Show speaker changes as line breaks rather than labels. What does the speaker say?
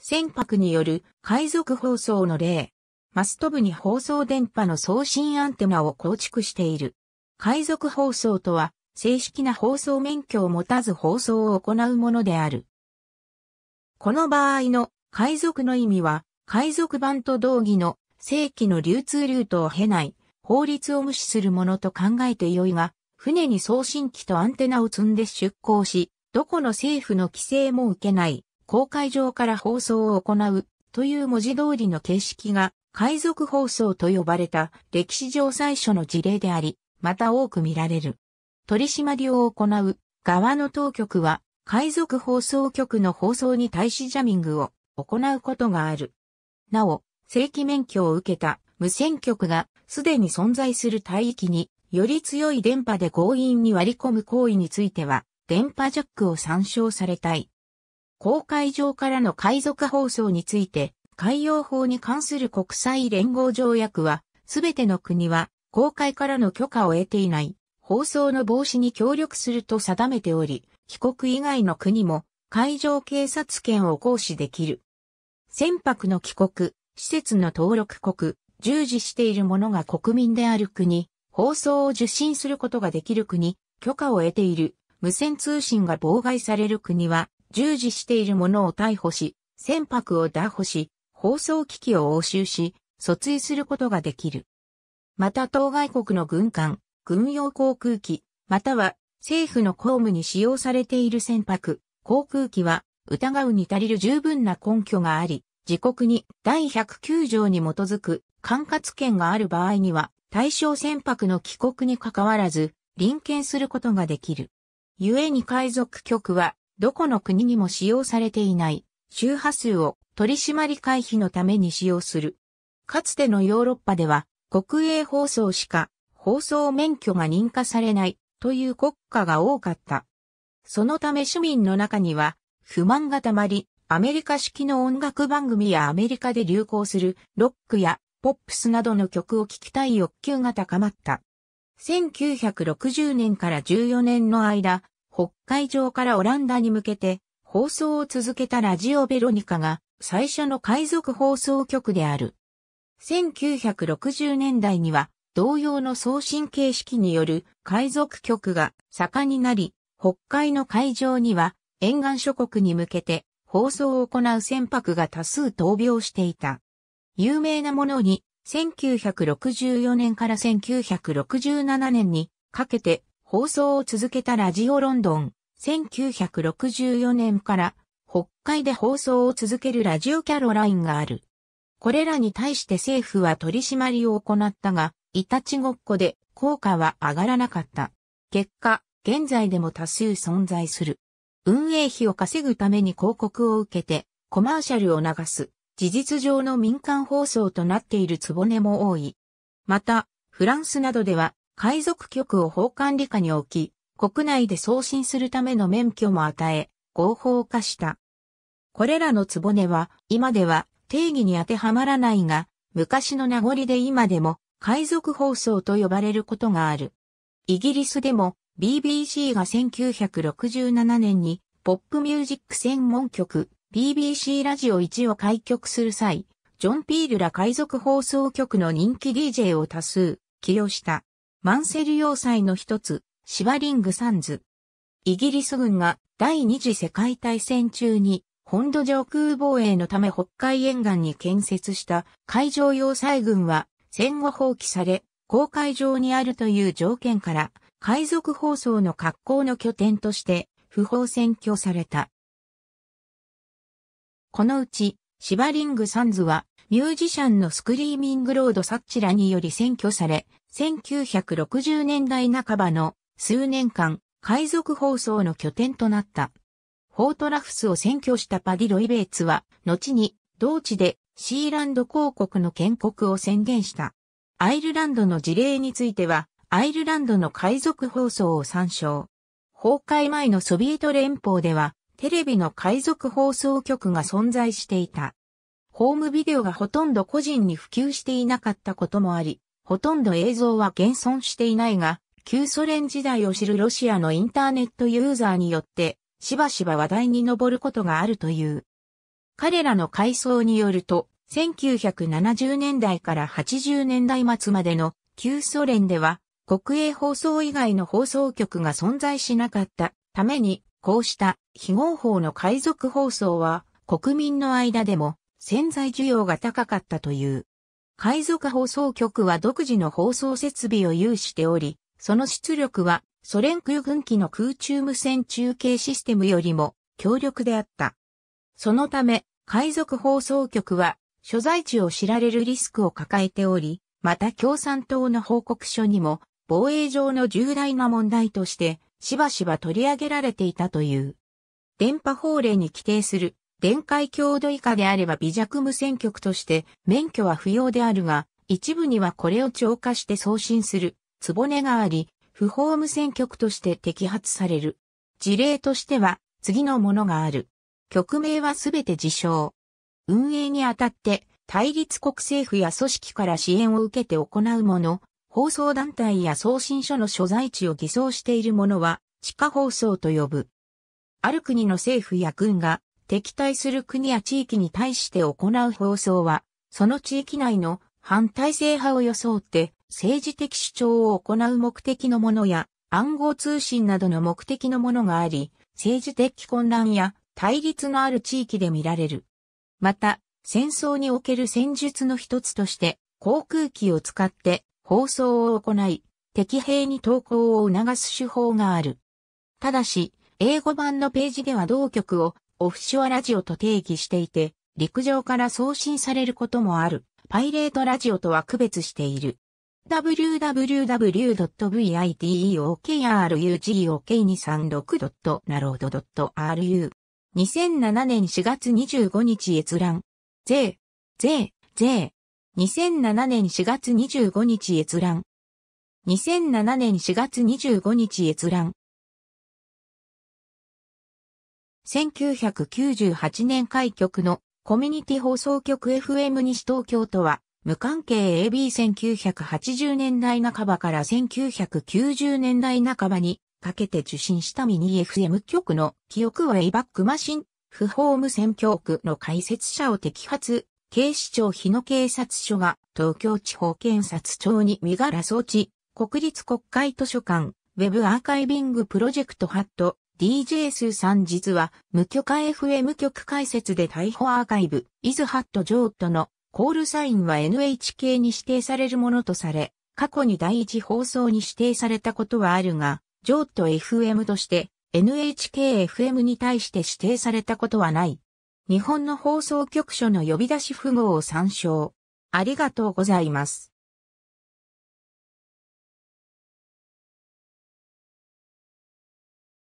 船舶による海賊放送の例。マスト部に放送電波の送信アンテナを構築している。海賊放送とは、正式な放送免許を持たず放送を行うものである。この場合の海賊の意味は、海賊版と同義の正規の流通ルートを経ない、法律を無視するものと考えてよいが、船に送信機とアンテナを積んで出港し、どこの政府の規制も受けない、公海上から放送を行うという文字通りの形式が海賊放送と呼ばれた歴史上最初の事例であり、また多く見られる。取締りを行う側の当局は海賊放送局の放送に対しジャミングを行うことがある。なお、正規免許を受けた無線局がすでに存在する帯域により強い電波で強引に割り込む行為については電波ジャックを参照されたい。公海上からの海賊放送について、海洋法に関する国際連合条約は、すべての国は、公海からの許可を得ていない、放送の防止に協力すると定めており、帰国以外の国も、海上警察権を行使できる。船舶の帰国、施設の登録国、従事している者が国民である国、放送を受信することができる国、許可を得ている、無線通信が妨害される国は、従事している者を逮捕し、船舶を打破し、放送機器を押収し、訴追することができる。また当該国の軍艦、軍用航空機、または政府の公務に使用されている船舶、航空機は疑うに足りる十分な根拠があり、自国に第109条に基づく管轄権がある場合には、対象船舶の帰国に関わらず、臨検することができる。故に海賊局は、どこの国にも使用されていない周波数を取締り回避のために使用する。かつてのヨーロッパでは国営放送しか放送免許が認可されないという国家が多かった。そのため市民の中には不満がたまり、アメリカ式の音楽番組やアメリカで流行するロックやポップスなどの曲を聴きたい欲求が高まった。1960年から14年の間、北海上からオランダに向けて放送を続けたラジオベロニカが最初の海賊放送局である。1960年代には同様の送信形式による海賊局が盛んになり、北海の海上には沿岸諸国に向けて放送を行う船舶が多数闘病していた。有名なものに1964年から1967年にかけて放送を続けたラジオロンドン、1964年から北海で放送を続けるラジオキャロラインがある。これらに対して政府は取り締まりを行ったが、いたちごっこで効果は上がらなかった。結果、現在でも多数存在する。運営費を稼ぐために広告を受けて、コマーシャルを流す、事実上の民間放送となっているつぼねも多い。また、フランスなどでは、海賊局を法管理下に置き、国内で送信するための免許も与え、合法化した。これらの壺は、今では定義に当てはまらないが、昔の名残で今でも海賊放送と呼ばれることがある。イギリスでも BBC が1967年にポップミュージック専門局 BBC ラジオ1を開局する際、ジョン・ピールら海賊放送局の人気 DJ を多数起用した。マンセル要塞の一つ、シバリングサンズ。イギリス軍が第二次世界大戦中に本土上空防衛のため北海沿岸に建設した海上要塞軍は戦後放棄され、公海上にあるという条件から、海賊放送の格好の拠点として不法占拠された。このうちシバリング・サンズは、ミュージシャンのスクリーミング・ロード・サッチラにより占拠され、1960年代半ばの数年間、海賊放送の拠点となった。フォートラフスを占拠したパディ・ロイ・ベイツは、後に、同地でシーランド公国の建国を宣言した。アイルランドの事例については、アイルランドの海賊放送を参照。崩壊前のソビエト連邦では、テレビの海賊放送局が存在していた。ホームビデオがほとんど個人に普及していなかったこともあり、ほとんど映像は現存していないが、旧ソ連時代を知るロシアのインターネットユーザーによって、しばしば話題に上ることがあるという。彼らの回想によると、1970年代から80年代末までの旧ソ連では、国営放送以外の放送局が存在しなかったために、こうした非合法の海賊放送は国民の間でも潜在需要が高かったという。海賊放送局は独自の放送設備を有しており、その出力はソ連空軍機の空中無線中継システムよりも強力であった。そのため、海賊放送局は所在地を知られるリスクを抱えており、また共産党の報告書にも防衛上の重大な問題としてしばしば取り上げられていたという。電波法令に規定する電解強度以下であれば微弱無線局として免許は不要であるが、一部にはこれを超過して送信する、つぼねがあり、不法無線局として摘発される。事例としては、次のものがある。局名はすべて自称。運営にあたって、対立国政府や組織から支援を受けて行うもの、放送団体や送信所の所在地を偽装しているものは地下放送と呼ぶ。ある国の政府や軍が敵対する国や地域に対して行う放送は、その地域内の反体制派を装って政治的主張を行う目的のものや暗号通信などの目的のものがあり、政治的混乱や対立のある地域で見られる。また、戦争における戦術の一つとして、航空機を使って放送を行い、適平に投稿を促す手法がある。ただし、英語版のページでは同局をオフショアラジオと定義していて、陸上から送信されることもある、パイレートラジオとは区別している。www.viteokrugok236.narod.ru 2007年4月25日閲覧。ぜ、ぜ、ぜ。2007年4月25日閲覧。2007年4月25日閲覧。1998年開局のコミュニティ放送局 FM 西東京都は、無関係 AB1980 年代半ばから1990年代半ばにかけて受信したミニ FM 局の記憶はエイバックマシン、不法無線教区の解説者を摘発、警視庁日野警察署が東京地方検察庁に身柄送致、国立国会図書館、ウェブアーカイビングプロジェクトハット、DJ スーさん実は、無許可 FM 局解説で逮捕アーカイブ、イズハットジョートのコールサインは NHK に指定されるものとされ、過去に第一放送に指定されたことはあるが、ジョート FM として NHKFM に対して指定されたことはない。日本の放送局所の呼び出し符号を参照。ありがとうございます。